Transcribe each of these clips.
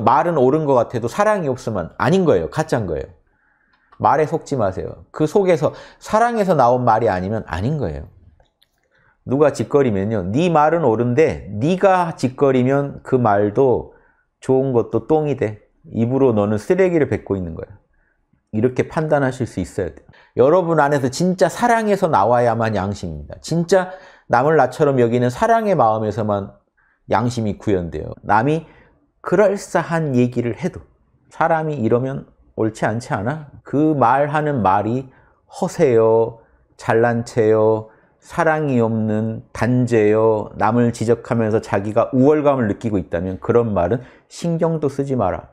말은 옳은 것 같아도 사랑이 없으면 아닌 거예요. 가짜인 거예요. 말에 속지 마세요. 그 속에서 사랑에서 나온 말이 아니면 아닌 거예요. 누가 짓거리면요. 네 말은 옳은데 네가 짓거리면 그 말도 좋은 것도 똥이 돼. 입으로 너는 쓰레기를 뱉고 있는 거예요. 이렇게 판단하실 수 있어야 돼요. 여러분 안에서 진짜 사랑에서 나와야만 양심입니다. 진짜 남을 나처럼 여기는 사랑의 마음에서만 양심이 구현돼요. 남이 그럴싸한 얘기를 해도 사람이 이러면 옳지 않지 않아? 그 말하는 말이 허세요, 잘난 체요, 사랑이 없는 단죄요, 남을 지적하면서 자기가 우월감을 느끼고 있다면 그런 말은 신경도 쓰지 마라.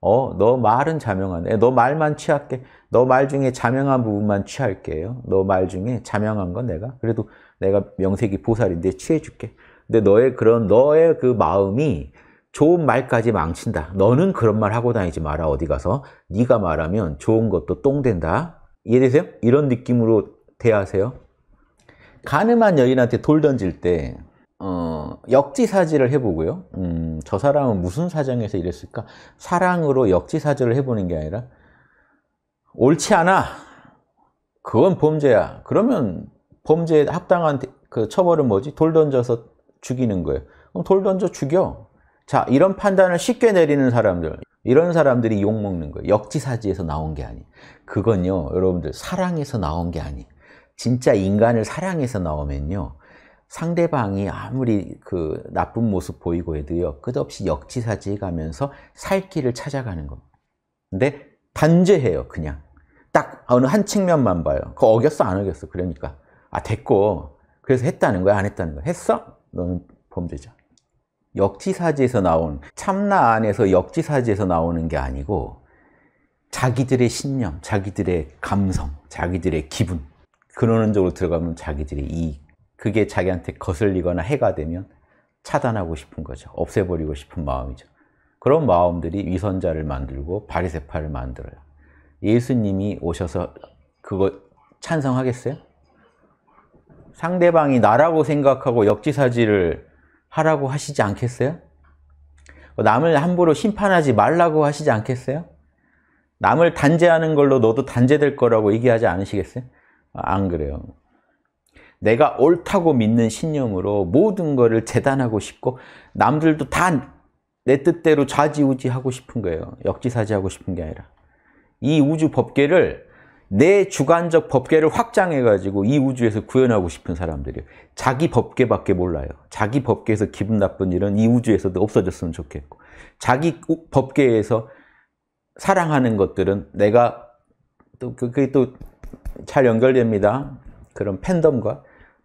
어, 너 말은 자명하네. 너 말만 취할게. 너 말 중에 자명한 부분만 취할게요. 너 말 중에 자명한 건 내가. 그래도 내가 명색이 보살인데 취해줄게. 근데 너의 그런, 너의 그 마음이 좋은 말까지 망친다. 너는 그런 말 하고 다니지 마라. 어디 가서 네가 말하면 좋은 것도 똥된다. 이해되세요? 이런 느낌으로 대하세요. 가늠한 여인한테 돌 던질 때 어, 역지사지를 해보고요. 음, 저 사람은 무슨 사정에서 이랬을까? 사랑으로 역지사지를 해보는 게 아니라 옳지 않아. 그건 범죄야. 그러면 범죄에 합당한 그 처벌은 뭐지? 돌 던져서 죽이는 거예요. 그럼 돌 던져 죽여. 자, 이런 판단을 쉽게 내리는 사람들, 이런 사람들이 욕먹는 거예요. 역지사지에서 나온 게아니 그건요, 여러분들, 사랑에서 나온 게아니 진짜 인간을 사랑해서 나오면요, 상대방이 아무리 그 나쁜 모습 보이고 해도요, 끝없이 역지사지해 가면서 살 길을 찾아가는 겁니다. 근데 단죄해요, 그냥. 딱 어느 한 측면만 봐요. 그거 어겼어, 안 어겼어? 그러니까. 아, 됐고. 그래서 했다는 거야, 안 했다는 거야? 했어? 너는 범죄자. 역지사지에서 나온 참나 안에서 역지사지에서 나오는 게 아니고 자기들의 신념, 자기들의 감성, 자기들의 기분 근원적으로 들어가면 자기들의 이익 그게 자기한테 거슬리거나 해가 되면 차단하고 싶은 거죠 없애버리고 싶은 마음이죠 그런 마음들이 위선자를 만들고 바리세파를 만들어요 예수님이 오셔서 그거 찬성하겠어요? 상대방이 나라고 생각하고 역지사지를 하라고 하시지 않겠어요? 남을 함부로 심판하지 말라고 하시지 않겠어요? 남을 단죄하는 걸로 너도 단죄될 거라고 얘기하지 않으시겠어요? 아, 안 그래요. 내가 옳다고 믿는 신념으로 모든 거를 재단하고 싶고 남들도 다 내 뜻대로 좌지우지하고 싶은 거예요. 역지사지하고 싶은 게 아니라. 이 우주 법계를 내 주관적 법계를 확장해가지고 이 우주에서 구현하고 싶은 사람들이에요. 자기 법계밖에 몰라요. 자기 법계에서 기분 나쁜 일은 이 우주에서도 없어졌으면 좋겠고 자기 법계에서 사랑하는 것들은 내가 또 그, 그게 또 잘 연결됩니다. 그런 팬덤과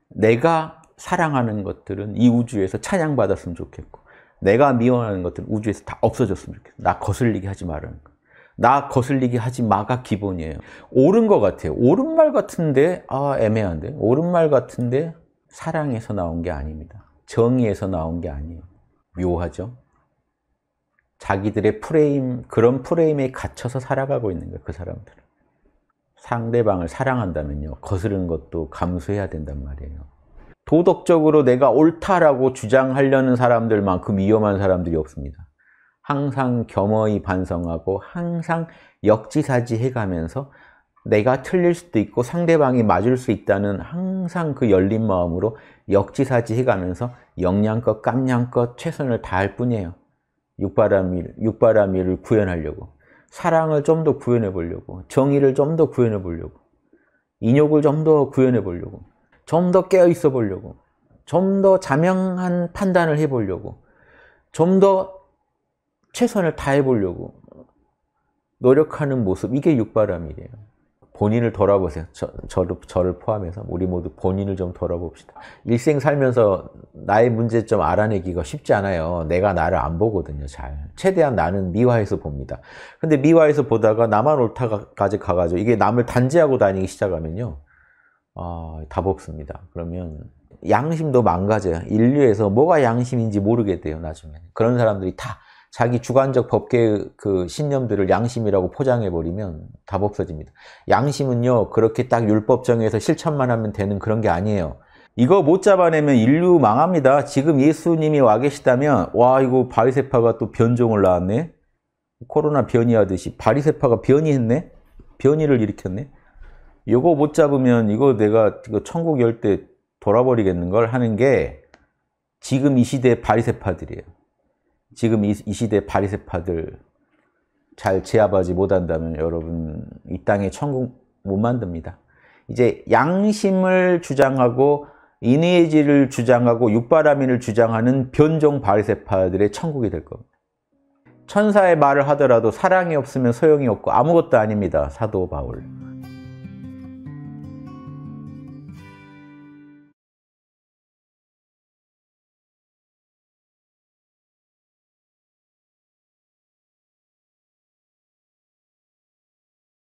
내가 사랑하는 것들은 이 우주에서 찬양받았으면 좋겠고 내가 미워하는 것들은 우주에서 다 없어졌으면 좋겠고 나 거슬리게 하지 말라는 거. 나 거슬리게 하지 마가 기본이에요. 옳은 것 같아요. 옳은 말 같은데 아 애매한데 옳은 말 같은데 사랑에서 나온 게 아닙니다. 정의에서 나온 게 아니에요. 묘하죠? 자기들의 프레임, 그런 프레임에 갇혀서 살아가고 있는 거예요, 그 사람들은. 상대방을 사랑한다면요. 거스른 것도 감수해야 된단 말이에요. 도덕적으로 내가 옳다라고 주장하려는 사람들만큼 위험한 사람들이 없습니다. 항상 겸허히 반성하고 항상 역지사지 해가면서 내가 틀릴 수도 있고 상대방이 맞을 수 있다는 항상 그 열린 마음으로 역지사지 해가면서 역량껏 깜냥껏 최선을 다할 뿐이에요. 육바라미, 육바라미를 구현하려고. 사랑을 좀 더 구현해 보려고. 정의를 좀 더 구현해 보려고. 인욕을 좀 더 구현해 보려고. 좀 더 깨어 있어 보려고. 좀 더 자명한 판단을 해 보려고. 좀더 최선을 다해 보려고 노력하는 모습 이게 육바람이에요. 본인을 돌아보세요. 저, 저를, 저를 포함해서 우리 모두 본인을 좀 돌아봅시다. 일생 살면서 나의 문제점 알아내기가 쉽지 않아요. 내가 나를 안 보거든요. 잘. 최대한 나는 미화해서 봅니다. 근데 미화해서 보다가 나만 옳다까지 가가지고 이게 남을 단죄하고 다니기 시작하면요. 아, 답 없습니다. 그러면 양심도 망가져요. 인류에서 뭐가 양심인지 모르게 돼요. 나중에. 그런 사람들이 다 자기 주관적 법계의 그 신념들을 양심이라고 포장해버리면 답 없어집니다. 양심은요, 그렇게 딱 율법 정해서 실천만 하면 되는 그런 게 아니에요. 이거 못 잡아내면 인류 망합니다. 지금 예수님이 와 계시다면, 와, 이거 바리세파가 또 변종을 낳았네? 코로나 변이하듯이 바리세파가 변이했네? 변이를 일으켰네? 이거 못 잡으면 이거 내가 천국 열 때 돌아버리겠는 걸 하는 게 지금 이 시대의 바리세파들이에요. 지금 이, 이 시대 바리세파들 잘 제압하지 못한다면 여러분 이 땅에 천국 못 만듭니다. 이제 양심을 주장하고 인의지를 주장하고 육바라민을 주장하는 변종 바리세파들의 천국이 될 겁니다. 천사의 말을 하더라도 사랑이 없으면 소용이 없고 아무것도 아닙니다. 사도 바울.